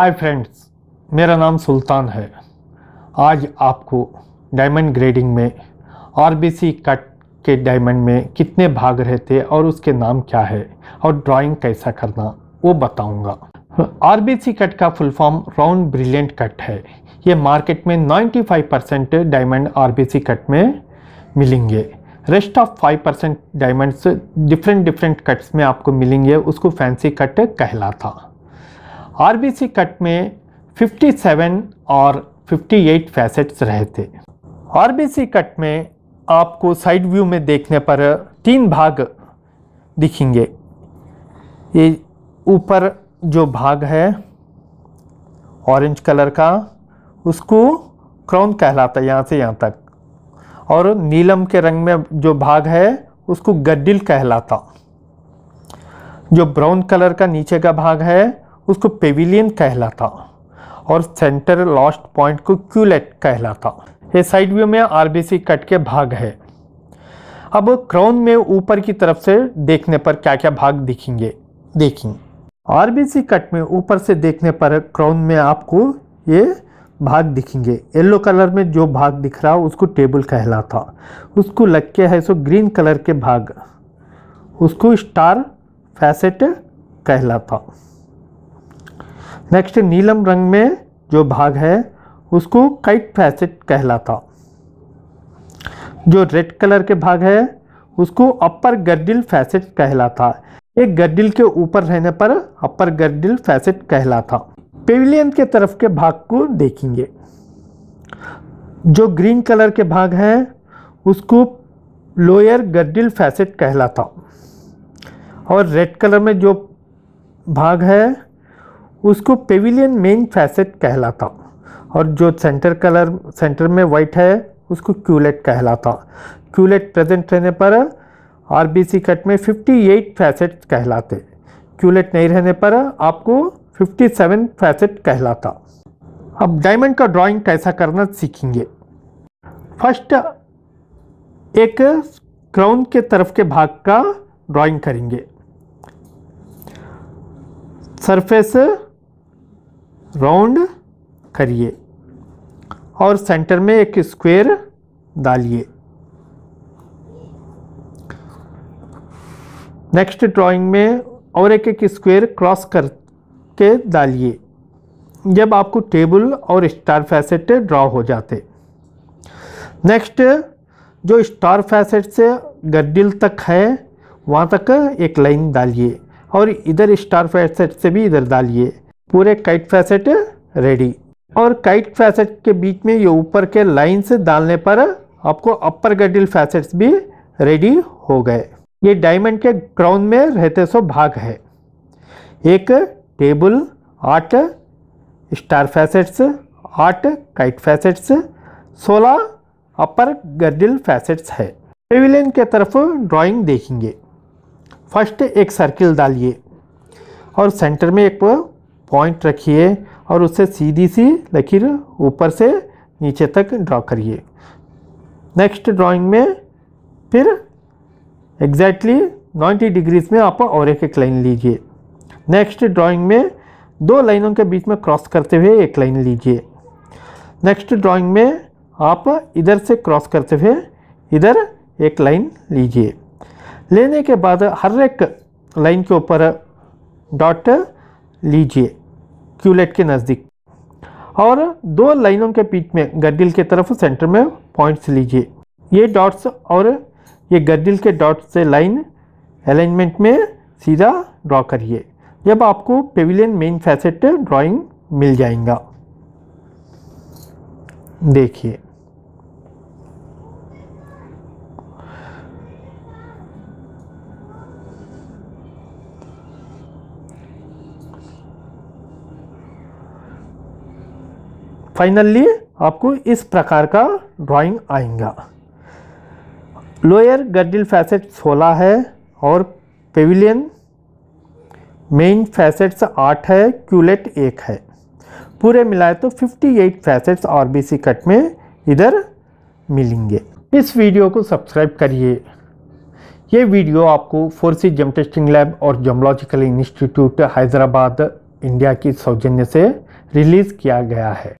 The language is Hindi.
हाय फ्रेंड्स मेरा नाम सुल्तान है आज आपको डायमंड ग्रेडिंग में आरबीसी कट के डायमंड में कितने भाग रहते और उसके नाम क्या है और ड्राइंग कैसा करना वो बताऊंगा आरबीसी कट का full form round brilliant cut है ये मार्केट में 95 परसेंट डायमंड आरबीसी कट में मिलेंगे rest of 5 percent diamonds different different cuts में आपको मिलेंगे उसको फैंसी कट कहलाता आरबीसी कट में 57 और 58 फैसेट्स रहे थे आरबीसी कट में आपको साइड व्यू में देखने पर तीन भाग दिखेंगे ये ऊपर जो भाग है ऑरेंज कलर का उसको क्राउन कहलाता है यहाँ से यहाँ तक और नीलम के रंग में जो भाग है उसको गड्डिल कहलाता जो ब्राउन कलर का नीचे का भाग है उसको पेविलियन कहलाता और सेंटर लास्ट पॉइंट को क्यूलेट कहलाता ये साइड व्यू में आरबीसी कट के भाग है अब क्राउन में ऊपर की तरफ से देखने पर क्या क्या भाग दिखेंगे देखें आरबीसी कट में ऊपर से देखने पर क्राउन में आपको ये भाग दिखेंगे येलो कलर में जो भाग दिख रहा उसको टेबल कहलाता उसको लग के है सो ग्रीन कलर के भाग उसको स्टार फैसेट कहलाता नेक्स्ट नीलम रंग में जो भाग है उसको काइट फैसेट कहलाता जो रेड कलर के भाग है उसको अपर गर्डिल फैसेट कहलाता एक गर्डिल के ऊपर रहने पर अपर गर्डिल फैसेट कहलाता पेविलियन के तरफ के भाग को देखेंगे जो ग्रीन कलर के भाग है उसको लोअर गर्डिल फैसेट कहलाता और रेड कलर में जो भाग है उसको पेविलियन मेन फैसेट कहलाता और जो सेंटर कलर सेंटर में वाइट है उसको क्यूलेट कहलाता क्यूलेट प्रेजेंट रहने पर आरबीसी कट में 58 फैसेट कहलाते क्यूलेट नहीं रहने पर आपको 57 फैसेट कहलाता अब डायमंड का ड्राइंग कैसा करना सीखेंगे फर्स्ट एक क्राउन के तरफ के भाग का ड्राइंग करेंगे सरफेस राउंड करिए और सेंटर में एक स्क्वायर डालिए नेक्स्ट ड्राइंग में और एक एक स्क्वायर क्रॉस करके डालिए जब आपको टेबल और स्टार फैसेट ड्रा हो जाते नेक्स्ट जो स्टार फैसेट से गड्डिल तक है वहाँ तक एक लाइन डालिए और इधर स्टार फैसेट से भी इधर डालिए पूरे काइट फैसेट रेडी और काइट फैसेट के बीच में ये ऊपर के लाइन से डालने पर आपको अपर गडिल फैसेट्स भी रेडी हो गए ये डायमंड के क्राउन में रहते सो भाग है एक टेबल आठ स्टार फैसेट्स आठ काइट फैसेट्स सोलह अपर गडिल फैसेट्स है पेविलियन के तरफ ड्राइंग देखेंगे फर्स्ट एक सर्किल डालिए और सेंटर में एक पॉइंट रखिए और उससे सीधी सी लकीर ऊपर से नीचे तक ड्रॉ करिए नेक्स्ट ड्राइंग में फिर एग्जैक्टली 90 डिग्रीज में आप और एक लाइन लीजिए नेक्स्ट ड्राइंग में दो लाइनों के बीच में क्रॉस करते हुए एक लाइन लीजिए नेक्स्ट ड्राइंग में आप इधर से क्रॉस करते हुए इधर एक लाइन लीजिए लेने के बाद हर एक लाइन के ऊपर डॉट लीजिए क्यूलेट के नज़दीक और दो लाइनों के बीच में गर्डिल के तरफ सेंटर में पॉइंट्स लीजिए ये डॉट्स और ये गर्डिल के डॉट्स से लाइन अलाइनमेंट में सीधा ड्रॉ करिए जब आपको पेविलियन मेन फैसेट ड्राइंग मिल जाएगा देखिए फाइनली आपको इस प्रकार का ड्राइंग आएगा लोअर गर्डिल फैसेट 16 है और पेविलियन मेन फैसेट्स 8 है क्यूलेट एक है पूरे मिलाए तो 58 फैसेट्स आरबीसी कट में इधर मिलेंगे इस वीडियो को सब्सक्राइब करिए ये वीडियो आपको फोरसी जम टेस्टिंग लैब और जमोलॉजिकल इंस्टीट्यूट हैदराबाद इंडिया की सौजन्य से रिलीज़ किया गया है